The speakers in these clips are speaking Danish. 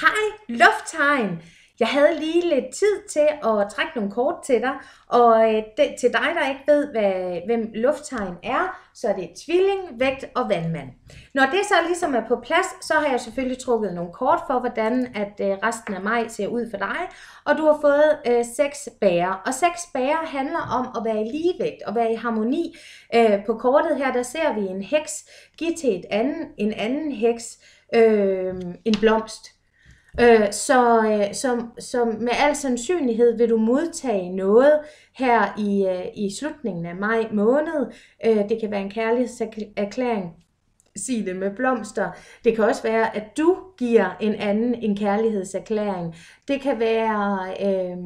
Hej, lufttegn! Jeg havde lige lidt tid til at trække nogle kort til dig, og øh, det, til dig, der ikke ved, hvad, hvem lufttegn er, så er det tvilling, vægt og vandmand. Når det så ligesom er på plads, så har jeg selvfølgelig trukket nogle kort for, hvordan at øh, resten af mig ser ud for dig, og du har fået øh, seks bærer, og seks bærer handler om at være i ligevægt og være i harmoni. Øh, på kortet her, der ser vi en heks give til et anden, en anden heks øh, en blomst. Øh, så, øh, så, så med al sandsynlighed vil du modtage noget her i, øh, i slutningen af maj måned. Øh, det kan være en kærlighedserklæring det med blomster. Det kan også være, at du giver en anden en kærlighedserklæring. Det kan være, øh,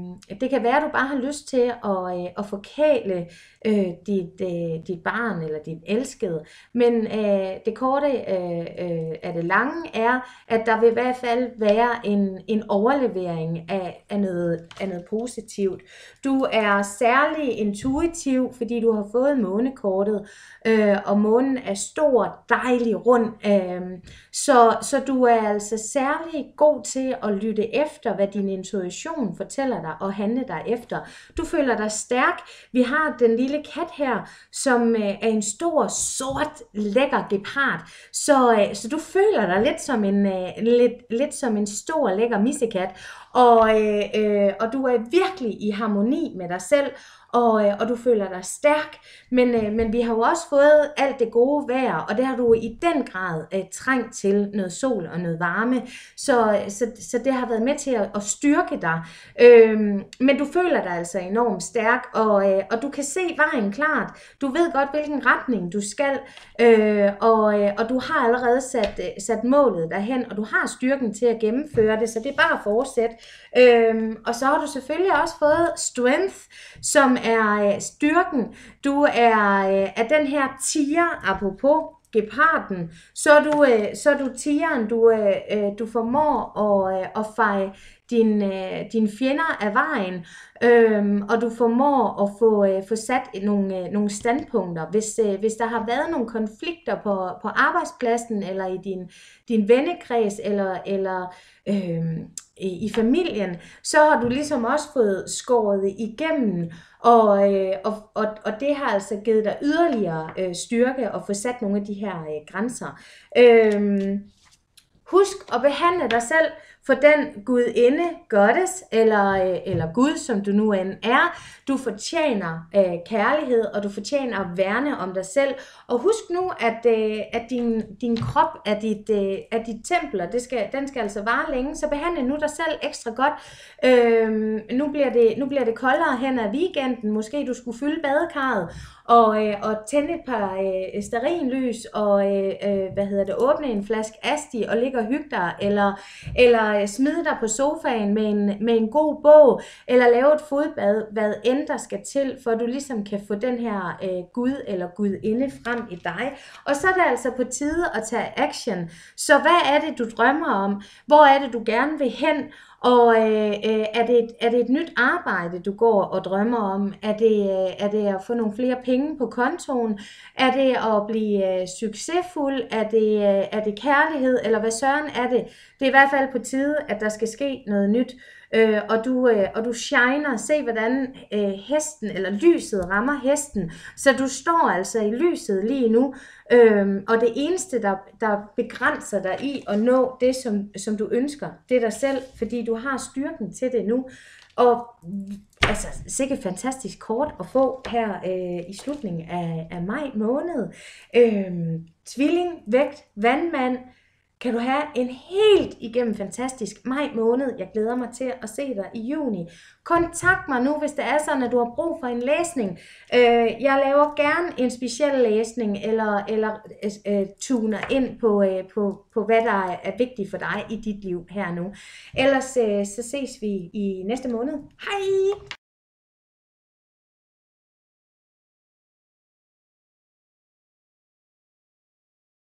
det kan være at du bare har lyst til at, øh, at forkæle øh, dit, øh, dit barn eller dit elskede. Men øh, det korte øh, øh, af det lange er, at der vil i hvert fald være en, en overlevering af, af, noget, af noget positivt. Du er særlig intuitiv, fordi du har fået månekortet, øh, og månen er stor, dig dejlig rund. Øhm, så, så du er altså særlig god til at lytte efter, hvad din intuition fortæller dig, og handle dig efter. Du føler dig stærk. Vi har den lille kat her, som øh, er en stor, sort, lækker gepard. Så, øh, så du føler dig lidt som en, øh, lidt, lidt som en stor, lækker missekat. Og, øh, og du er virkelig i harmoni med dig selv, og, øh, og du føler dig stærk. Men, øh, men vi har jo også fået alt det gode vejr, og det har du i den grad øh, trængt til noget sol og noget varme. Så, øh, så, så det har været med til at, at styrke dig. Øhm, men du føler dig altså enormt stærk, og, øh, og du kan se vejen klart. Du ved godt, hvilken retning du skal, øh, og, øh, og du har allerede sat, øh, sat målet derhen, og du har styrken til at gennemføre det, så det er bare at fortsætte. Øhm, og så har du selvfølgelig også fået strength, som er øh, styrken. Du er, øh, er den her tiger, apropos geparden, så er du, øh, så er du tigeren, du, du formår at, at feje din, dine fjender af vejen, øhm, og du formår at få, øh, få sat nogle, øh, nogle standpunkter. Hvis, øh, hvis der har været nogle konflikter på, på arbejdspladsen, eller i din, din vennekreds, eller, eller øh, i familien, så har du ligesom også fået skåret igennem, og, øh, og, og, og det har altså givet dig yderligere øh, styrke at få sat nogle af de her øh, grænser. Øh, husk at behandle dig selv for den gudinde, goddess eller, øh, eller Gud, som du nu end er. Du fortjener øh, kærlighed, og du fortjener at værne om dig selv. Og husk nu, at, øh, at din, din krop er dit, øh, er dit tempel, og Det skal, den skal altså vare længe, så behandle nu dig selv ekstra godt. Øh, nu, bliver det, nu bliver det koldere hen ad weekenden. Måske du skulle fylde badekarret og, øh, og tænde et par øh, sterinlys, og øh, øh, hvad hedder det, åbne en flaske asti og ligge og hygge dig, eller, eller øh, smide dig på sofaen med en, med en god bog, eller lave et fodbad, hvad end der skal til, for at du ligesom kan få den her øh, Gud eller Gud inde frem i dig. Og så er det altså på tide at tage action. Så hvad er det, du drømmer om? Hvor er det, du gerne vil hen? Og øh, øh, er, det et, er det et nyt arbejde, du går og drømmer om? Er det, øh, er det at få nogle flere penge på kontoen? Er det at blive øh, succesfuld? Er det, er det kærlighed? Eller hvad søren er det? Det er i hvert fald på tide, at der skal ske noget nyt øh, og, du, øh, og du shiner, se hvordan øh, hesten, eller lyset rammer hesten, så du står altså i lyset lige nu, øh, og det eneste, der, der begrænser dig i at nå det, som, som du ønsker, det er dig selv, fordi du har styrken til det nu, og altså sikkert fantastisk kort at få her øh, i slutningen af, af maj måned. Øh, tvilling, vægt, vandmand, kan du have en helt igennem fantastisk maj måned. Jeg glæder mig til at se dig i juni. Kontakt mig nu, hvis det er sådan, at du har brug for en læsning. Øh, jeg laver gerne en speciel læsning, eller, eller øh, tuner ind på, øh, på, på, hvad der er vigtigt for dig i dit liv her nu. Ellers så ses vi i næste måned. Hej!